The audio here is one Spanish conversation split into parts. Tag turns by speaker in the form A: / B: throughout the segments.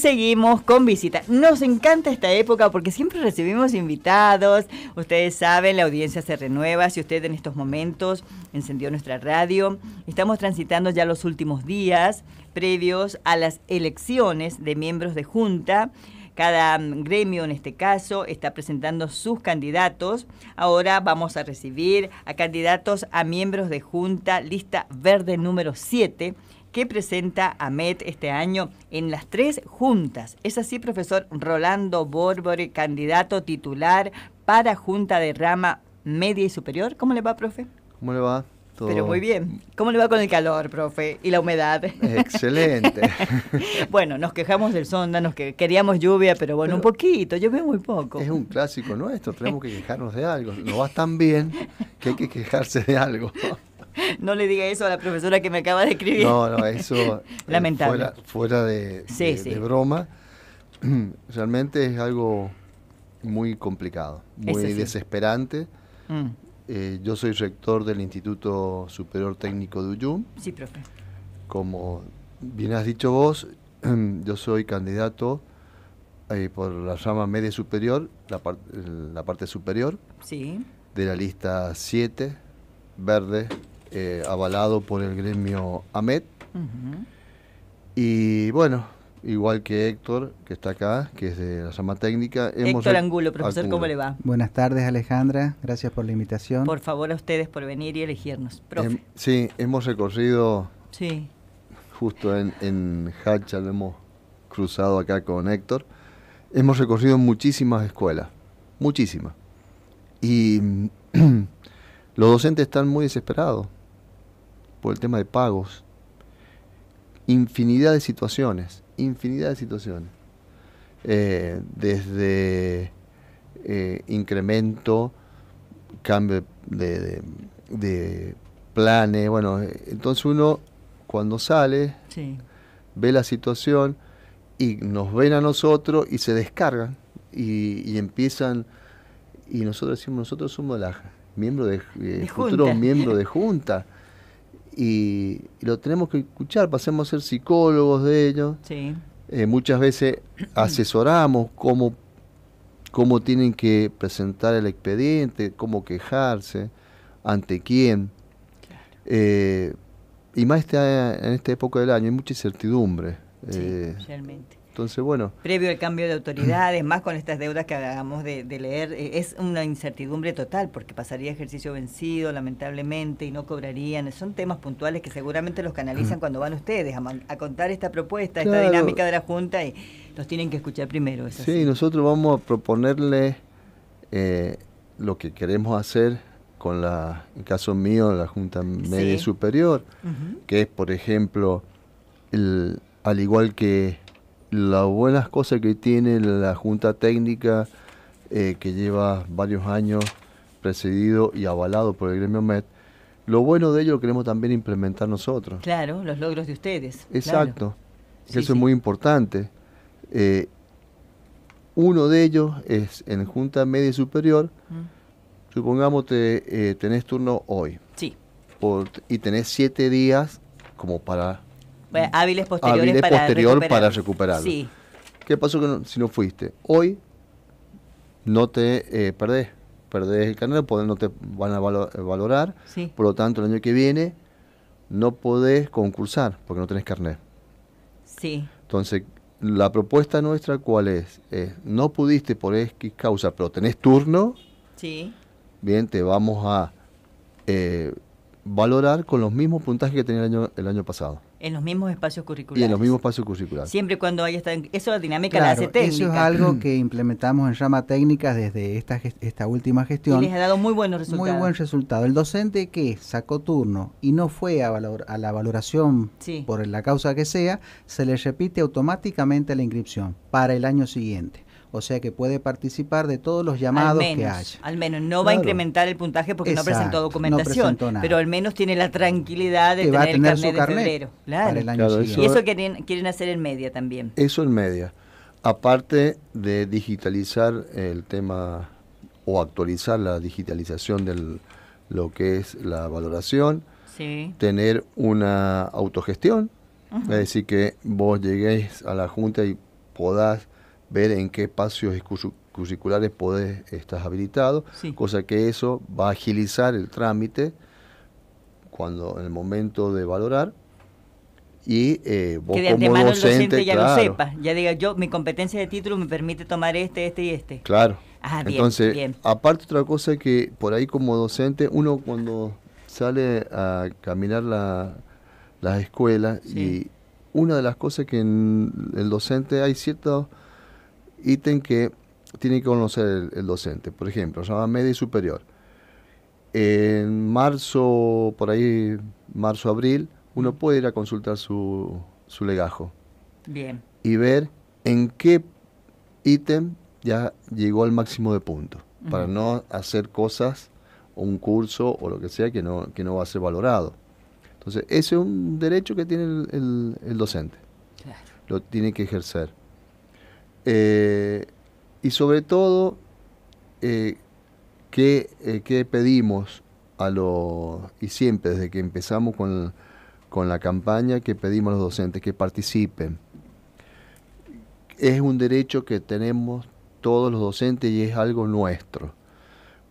A: seguimos con visita. Nos encanta esta época porque siempre recibimos invitados. Ustedes saben, la audiencia se renueva. Si usted en estos momentos encendió nuestra radio, estamos transitando ya los últimos días previos a las elecciones de miembros de junta. Cada gremio en este caso está presentando sus candidatos. Ahora vamos a recibir a candidatos a miembros de junta lista verde número 7 que presenta AMET este año en las tres juntas. Es así, profesor Rolando Borbore, candidato titular para Junta de Rama Media y Superior. ¿Cómo le va, profe?
B: ¿Cómo le va? Todo... Pero muy bien.
A: ¿Cómo le va con el calor, profe? Y la humedad.
B: Excelente.
A: bueno, nos quejamos del sonda, nos queríamos lluvia,
B: pero bueno, un poquito, llovió muy poco. Es un clásico nuestro, tenemos que quejarnos de algo. No va tan bien que hay que quejarse de algo.
A: no le diga eso a la profesora que me acaba de escribir. No,
B: no, eso. Eh, Lamentable. fuera, de, broma. Realmente es algo muy complicado, muy desesperante. Mm. Eh, yo soy rector del Instituto Superior Técnico de Uyum. Sí, profe. Como bien has dicho vos, yo soy candidato eh, por la rama media superior, la, la parte superior. Sí. De la lista 7, verde, eh, avalado por el gremio AMET. Y bueno, igual que Héctor, que está acá, que es de la Sama Técnica. Hemos Héctor Angulo, profesor, ¿cómo le va?
C: Buenas tardes, Alejandra. Gracias por la invitación.
A: Por favor, a ustedes por venir y elegirnos.
B: sí, hemos recorrido. Sí. Justo en, en lo hemos cruzado acá con Héctor. Hemos recorrido muchísimas escuelas, muchísimas. Y los docentes están muy desesperados por el tema de pagos. Infinidad de situaciones, infinidad de situaciones. Eh, desde eh, incremento, cambio de, planes, bueno, entonces uno cuando sale ve la situación y nos ven a nosotros y se descargan y, empiezan y nosotros decimos nosotros somos la miembro de, eh, miembros de junta y, lo tenemos que escuchar, pasemos a ser psicólogos de ellos. Eh, muchas veces asesoramos cómo, cómo tienen que presentar el expediente, cómo quejarse, ante quién. Eh, y más este, en esta época del año hay mucha incertidumbre. Sí, eh, entonces, bueno.
A: Previo al cambio de autoridades, más con estas deudas que hagamos de, leer, eh, es una incertidumbre total porque pasaría ejercicio vencido, lamentablemente, y no cobrarían. Son temas puntuales que seguramente los canalizan cuando van ustedes a, contar esta propuesta, esta dinámica de la Junta, y los tienen que escuchar primero. sí,
B: nosotros vamos a proponerle eh, lo que queremos hacer con la, en caso mío, la Junta Media Superior, que es, por ejemplo, el, al igual que las buenas cosas que tiene la Junta Técnica, eh, que lleva varios años precedido y avalado por el gremio MED, lo bueno de ello lo queremos también implementar nosotros.
A: Claro, los logros de ustedes. Exacto,
B: eso es muy importante. Eh, uno de ellos es en Junta Media y Superior, mm. supongamos que eh, tenés turno hoy. Sí. y tenés siete días como para
A: Mm. hábiles posteriores para recuperar. Sí.
B: ¿Qué pasó que si no fuiste? Hoy no te eh, perdés, perdés el carnet, no te van a eh, valorar, por lo tanto el año que viene no podés concursar porque no tenés carnet. Sí. Entonces, la propuesta nuestra cuál es? no pudiste por X causa, pero tenés turno. Sí. Bien, te vamos a eh, valorar con los mismos puntajes que tenía año, el año pasado.
A: En los mismos espacios curriculares. Y en los
B: mismos espacios curriculares.
A: Siempre cuando hay esta... Eso es dinámica de la hace Eso es algo mm.
C: que implementamos en rama Técnica desde esta, esta última gestión. Y les ha
A: dado muy buenos resultados. Muy buen
C: resultado. El docente que sacó turno y no fue a, la valoración por la causa que sea, se le repite automáticamente la inscripción para el año siguiente o sea que puede participar de todos los llamados que haya.
A: Al menos, no va a incrementar el puntaje porque no presentó documentación, pero al menos tiene la tranquilidad de tener, el carnet, carnet y eso quieren, hacer en media también.
B: Eso en media. Aparte de digitalizar el tema o actualizar la digitalización de lo que es la valoración, sí. tener una autogestión, es decir, que vos lleguéis a la Junta y podás ver en qué espacios curriculares estás habilitado, cosa que eso va a agilizar el trámite cuando en el momento de valorar y eh, vos que de como el docente ya lo sepa,
A: ya diga yo mi competencia de título me permite tomar este, este y este.
B: Claro. Ah, bien, Entonces, aparte otra cosa que por ahí como docente uno cuando sale a caminar las escuelas y una de las cosas que en el docente hay ciertos ítem que tiene que conocer el, docente. Por ejemplo, se llama media y superior. En marzo, por ahí, marzo, abril, uno puede ir a consultar su, legajo. Y ver en qué ítem ya llegó al máximo de puntos, para no hacer cosas, un curso o lo que sea que no, no va a ser valorado. Entonces, ese es un derecho que tiene el, docente. Lo tiene que ejercer. Eh, y sobre todo, eh, eh, ¿qué, pedimos a los, y siempre desde que empezamos con, la campaña, que pedimos a los docentes que participen? Es un derecho que tenemos todos los docentes y es algo nuestro.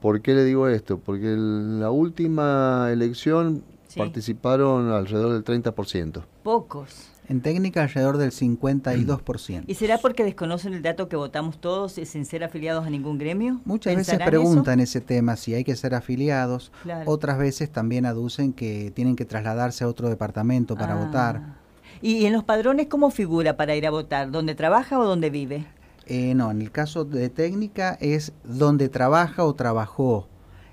B: ¿Por qué le digo esto? Porque la última elección participaron alrededor del 30%.
A: Pocos.
C: En técnica alrededor del 52%.
A: ¿Y será porque desconocen el dato que votamos todos sin ser afiliados a ningún gremio? Muchas veces preguntan
C: ese tema, si hay que ser afiliados. Otras veces también aducen que tienen que trasladarse a otro departamento para ah. votar.
A: ¿Y en los padrones cómo figura para ir a votar? ¿Dónde trabaja o dónde vive?
C: Eh, no, en el caso de técnica es donde trabaja o trabajó.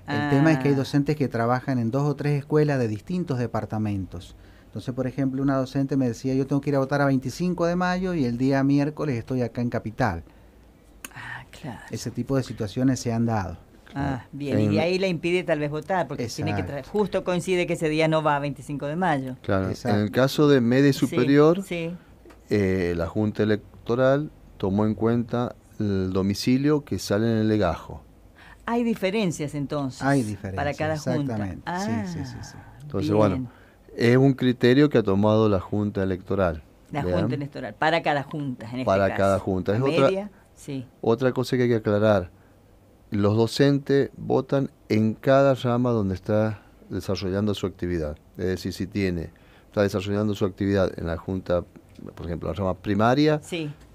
C: El tema es que hay ah. docentes que trabajan en dos o tres escuelas de distintos departamentos. Entonces, por ejemplo, una docente me decía, yo tengo que ir a votar a 25 de mayo y el día miércoles estoy acá en Capital. Ah, claro. Ese tipo de situaciones se han dado.
A: Ah,
B: bien, y de ahí
A: le impide tal vez votar, porque tiene que traer. justo coincide que ese día no va a 25 de mayo. Claro, en el
B: caso de Mede Superior, eh, la Junta Electoral tomó en cuenta el domicilio que sale en el legajo.
A: Hay diferencias entonces. Hay Para cada junta. Exactamente. sí, sí, ah, sí, Entonces, bueno,
B: es un criterio que ha tomado la Junta Electoral. La Junta
A: Electoral, para cada junta, en este Para cada junta. Es otra,
B: otra cosa que hay que aclarar. Los docentes votan en cada rama donde está desarrollando su actividad. Es decir, si tiene, está desarrollando su actividad en la junta, por ejemplo, la rama primaria,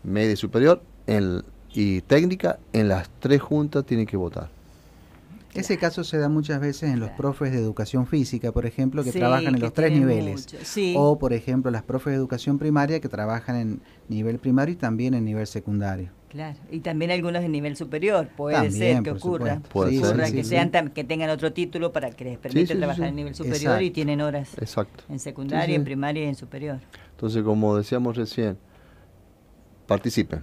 B: media y superior, en, y técnica, en las tres juntas tiene que votar.
C: Ese caso se da muchas veces en los profes de educación física, por ejemplo, que trabajan en los tres niveles. O, por ejemplo, las profes de educación primaria que trabajan en nivel primario y también en nivel secundario. Claro, y
A: también algunos en nivel superior, puede ser que ocurra, que sean que tengan otro título para que les permita trabajar en nivel superior y tienen horas en secundaria, en primaria y en superior.
B: Entonces, como decíamos recién, participen.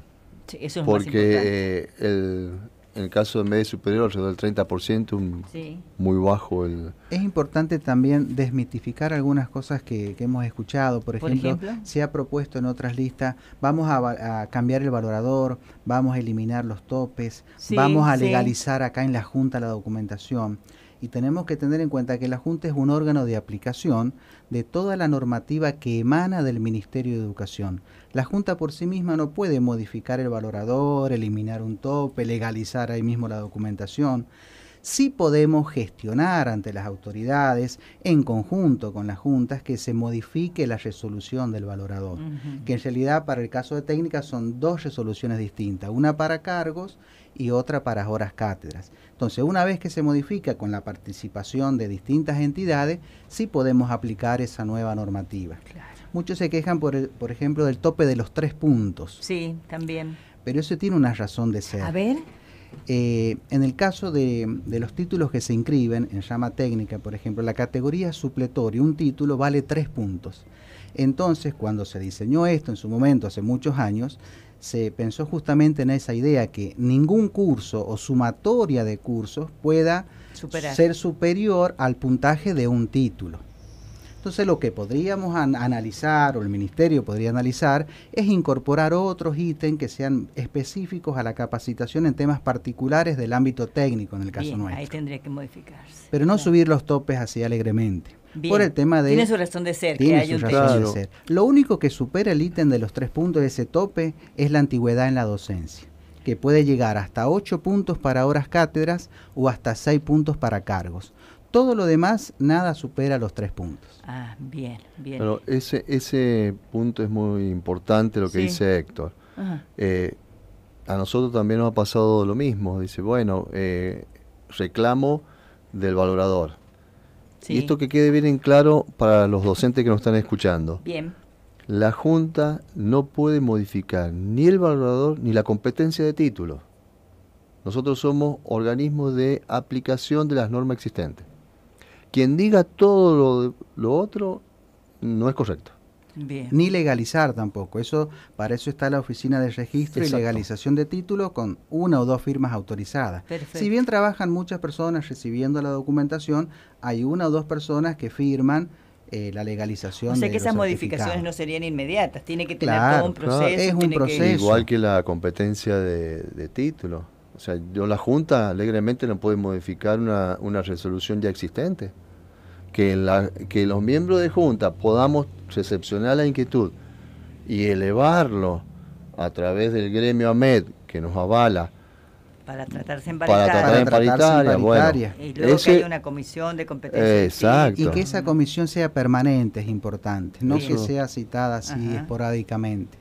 B: eso es porque importante. el en el caso de Medio superior, alrededor del 30%, muy bajo. el
C: Es importante también desmitificar algunas cosas que, hemos escuchado. Por ejemplo, se ha propuesto en otras listas, vamos a, cambiar el valorador, vamos a eliminar los topes, vamos a legalizar acá en la Junta la documentación y tenemos que tener en cuenta que la Junta es un órgano de aplicación de toda la normativa que emana del Ministerio de Educación. La Junta por sí misma no puede modificar el valorador, eliminar un tope, legalizar ahí mismo la documentación. Sí podemos gestionar ante las autoridades, en conjunto con las juntas, que se modifique la resolución del valorador, que en realidad para el caso de técnica son dos resoluciones distintas, una para cargos y otra para horas cátedras. Entonces, una vez que se modifica con la participación de distintas entidades, sí podemos aplicar esa nueva normativa. Claro. Muchos se quejan, por, por ejemplo, del tope de los tres puntos. Sí, también. Pero eso tiene una razón de ser. A ver. Eh, en el caso de, los títulos que se inscriben en llama técnica, por ejemplo, la categoría supletorio, un título vale tres puntos. Entonces, cuando se diseñó esto en su momento, hace muchos años, se pensó justamente en esa idea que ningún curso o sumatoria de cursos pueda ser superior al puntaje de un título. Entonces lo que podríamos analizar, o el ministerio podría analizar, es incorporar otros ítems que sean específicos a la capacitación en temas particulares del ámbito técnico, en el caso nuestro.
A: Ahí tendría que modificarse.
C: Pero no subir los topes así alegremente. Por el tema de... Tiene su
A: razón de ser. que hay un razón ser.
C: Lo único que supera el ítem de los tres puntos de ese tope es la antigüedad en la docencia que puede llegar hasta ocho puntos para horas cátedras o hasta seis puntos para cargos todo lo demás, nada supera los tres puntos.
A: Ah, bien, bien.
B: ese, punto es muy importante, lo que dice Héctor. Eh, a nosotros también nos ha pasado lo mismo. Dice, bueno, eh, reclamo del valorador. Y esto que quede bien en claro para los docentes que nos están escuchando. Bien. La Junta no puede modificar ni el valorador ni la competencia de título. Nosotros somos organismos de aplicación de las normas existentes. Quien diga todo lo, otro no es correcto.
C: Ni legalizar tampoco. Eso para eso está la oficina de registro y legalización de títulos con una o dos firmas autorizadas. Si bien trabajan muchas personas recibiendo la documentación, hay una o dos personas que firman eh, la legalización. O sea de que esas modificaciones
A: no serían inmediatas. Tiene que tener todo un proceso. es un proceso. Igual
B: que la competencia de, de títulos o sea, yo la Junta alegremente no puede modificar una, resolución ya existente. Que, que los miembros de Junta podamos recepcionar la inquietud y elevarlo a través del gremio AMED que nos avala
A: para tratarse en paritaria. Para tratar en paritaria,
B: bueno. Y luego que haya
A: una comisión de competencia.
C: Y que esa comisión sea permanente es importante, no que sea citada así esporádicamente.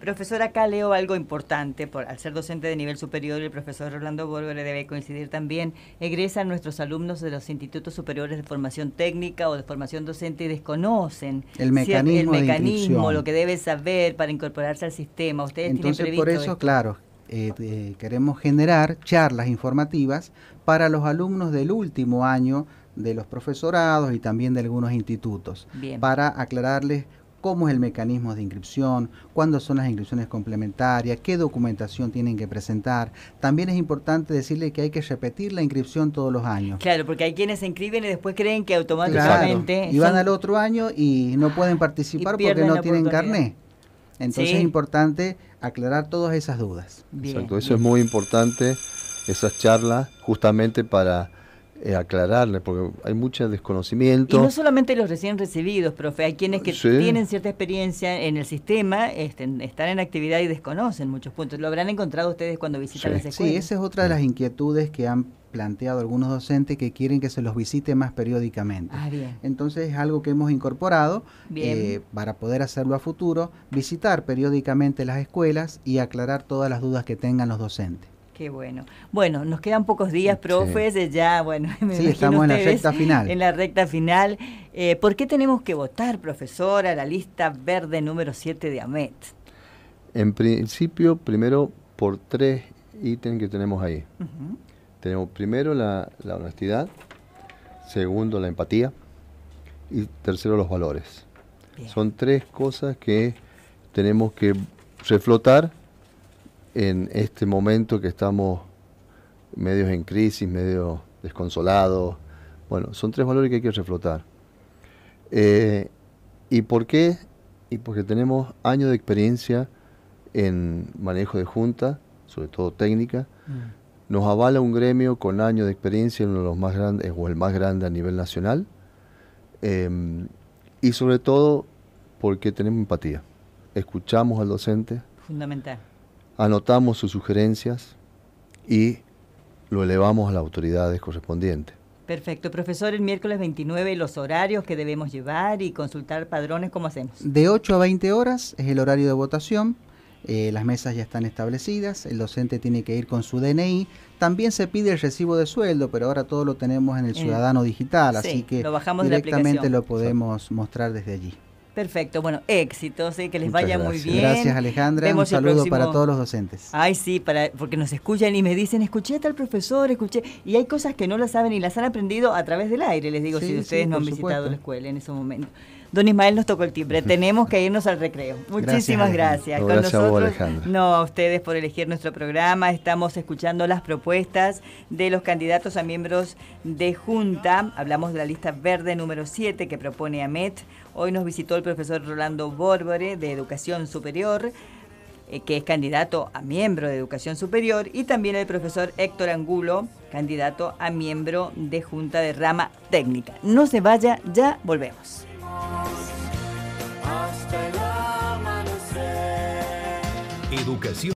A: Profesor, acá leo algo importante. al ser docente de nivel superior, el profesor Rolando le debe coincidir también. Egresan nuestros alumnos de los institutos superiores de formación técnica o de formación docente y desconocen el mecanismo, lo que debe saber para incorporarse al sistema. Ustedes Entonces, por eso,
C: claro, eh, eh, queremos generar charlas informativas para los alumnos del último año de los profesorados y también de algunos institutos, para aclararles cómo es el mecanismo de inscripción, cuándo son las inscripciones complementarias, qué documentación tienen que presentar. También es importante decirle que hay que repetir la inscripción todos los años.
A: Claro, porque hay quienes se inscriben y después creen que automáticamente... Y van
C: al otro año y no pueden participar porque no tienen carné. Entonces es importante aclarar todas esas dudas. Exacto, eso es
B: muy importante, esas charlas, justamente para eh, aclararle, porque hay mucho desconocimiento. Y no
A: solamente los recién recibidos, profe, hay quienes que tienen cierta experiencia en el sistema, están en actividad y desconocen muchos puntos. ¿Lo habrán encontrado ustedes cuando
C: visitan las escuelas? Sí, esa es otra de las inquietudes que han planteado algunos docentes que quieren que se los visite más periódicamente. Ah, Entonces es algo que hemos incorporado eh, para poder hacerlo a futuro, visitar periódicamente las escuelas y aclarar todas las dudas que tengan los docentes.
A: Qué bueno. Bueno, nos quedan pocos días, profes, eh, ya, bueno, me sí, estamos en la recta final. En la recta final. Eh, ¿Por qué tenemos que votar, profesora, la lista verde número 7 de AMET?
B: En principio, primero por tres ítems que tenemos ahí. Tenemos primero la, honestidad, segundo la empatía y tercero los valores. Son tres cosas que tenemos que reflotar en este momento que estamos medios en crisis, medio desconsolados. Bueno, son tres valores que hay que reflotar. Eh, ¿Y por qué? Y porque tenemos años de experiencia en manejo de junta, sobre todo técnica. Mm. Nos avala un gremio con años de experiencia, uno de los más grandes o el más grande a nivel nacional. Eh, y sobre todo porque tenemos empatía. Escuchamos al docente. Fundamental anotamos sus sugerencias y lo elevamos a las autoridades correspondientes.
A: Perfecto, profesor, el miércoles 29 los horarios que debemos llevar y consultar padrones, ¿cómo hacemos?
C: De 8 a 20 horas es el horario de votación, eh, las mesas ya están establecidas, el docente tiene que ir con su DNI, también se pide el recibo de sueldo, pero ahora todo lo tenemos en el eh, Ciudadano Digital, así que lo directamente lo podemos mostrar desde allí.
A: Perfecto, bueno, éxito, y que les vaya muy bien. Gracias Alejandra, un saludo para todos los docentes. Ay, sí, para, porque nos escuchan y me dicen, escuché tal profesor, escuché, y hay cosas que no las saben y las han aprendido a través del aire, les digo, si ustedes no han visitado la escuela en ese momento. Don Ismael nos tocó el timbre. Tenemos que irnos al recreo. Muchísimas gracias. Con nosotros, No, a ustedes por elegir nuestro programa. Estamos escuchando las propuestas de los candidatos a miembros de Junta. Hablamos de la lista verde número 7 que propone AMET. Hoy nos visitó el profesor Rolando Bórbore, de Educación Superior eh, que es candidato a miembro de Educación Superior, y también el profesor Héctor Angulo, candidato a miembro de Junta de Rama Técnica. No se vaya, ya volvemos
B: hasta
C: el amanecer.
A: Educación.